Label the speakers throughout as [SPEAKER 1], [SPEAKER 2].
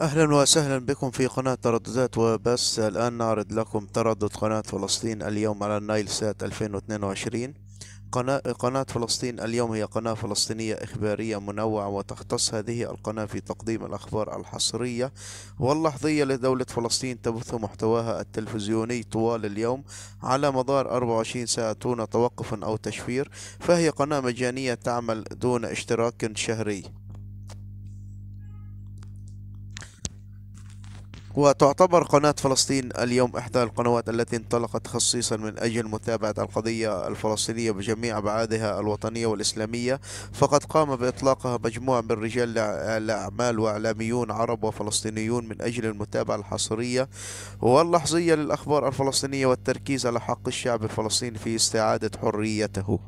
[SPEAKER 1] أهلا وسهلا بكم في قناة ترددات وبس الآن نعرض لكم تردد قناة فلسطين اليوم على النايل سات 2022 قناة, قناة فلسطين اليوم هي قناة فلسطينية إخبارية منوعة وتختص هذه القناة في تقديم الأخبار الحصرية واللحظية لدولة فلسطين تبث محتواها التلفزيوني طوال اليوم على مدار 24 ساعة دون توقف أو تشفير فهي قناة مجانية تعمل دون اشتراك شهري وتعتبر قناة فلسطين اليوم إحدى القنوات التي انطلقت خصيصا من أجل متابعة القضية الفلسطينية بجميع أبعادها الوطنية والإسلامية فقد قام بإطلاقها مجموعة من رجال الأعمال وإعلاميون عرب وفلسطينيون من أجل المتابعة الحصرية واللحظية للأخبار الفلسطينية والتركيز على حق الشعب الفلسطيني في استعادة حريته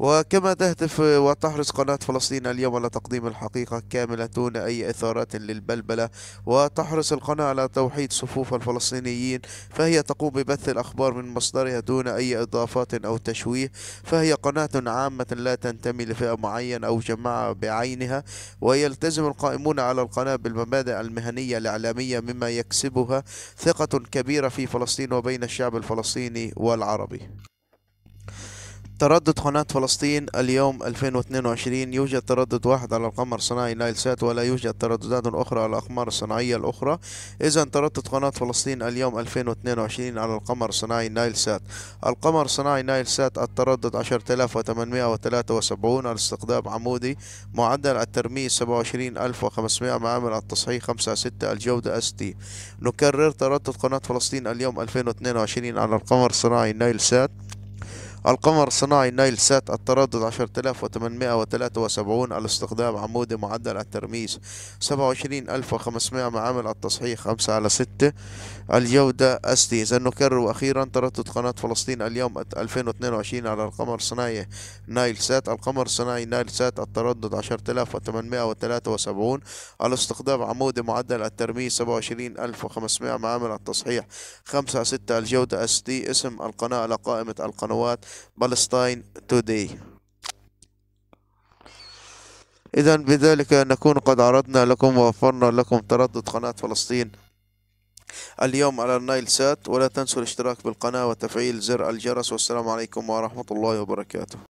[SPEAKER 1] وكما تهتف وتحرص قناة فلسطين اليوم على تقديم الحقيقة كاملة دون أي إثارات للبلبلة وتحرص القناة على توحيد صفوف الفلسطينيين فهي تقوم ببث الأخبار من مصدرها دون أي إضافات أو تشويه فهي قناة عامة لا تنتمي لفئة معينة أو جماعة بعينها ويلتزم القائمون على القناة بالمبادئ المهنية الإعلامية مما يكسبها ثقة كبيرة في فلسطين وبين الشعب الفلسطيني والعربي تردد قناة فلسطين اليوم 2022 يوجد تردد واحد على القمر الصناعي نايل سات ولا يوجد ترددات أخرى على الأقمار الصناعية الأخرى إذا تردد قناة فلسطين اليوم 2022 على القمر الصناعي نايل سات القمر الصناعي نايل سات التردد 10873 الاستقدام عمودي معدل الترميز 27500 معامل التصحيح 56 الجودة اس تي نكرر تردد قناة فلسطين اليوم 2022 على القمر الصناعي نايل سات القمر الصناعي نايل سات التردد 10873 الاستخدام عمودي معدل الترميز 27500 معامل التصحيح 5 على 6 الجودة أستي إذا نكرر وأخيرا تردد قناة فلسطين اليوم 2022 على القمر الصناعي نايل سات القمر الصناعي نايل سات التردد 10873 الاستخدام عمودي معدل الترميز 27500 معامل التصحيح 5 على 6 الجودة أستي اسم القناة على قائمة القنوات بالستاين توداي إذا بذلك نكون قد عرضنا لكم ووفرنا لكم تردد قناة فلسطين اليوم على النايل سات ولا تنسوا الاشتراك بالقناة وتفعيل زر الجرس والسلام عليكم ورحمة الله وبركاته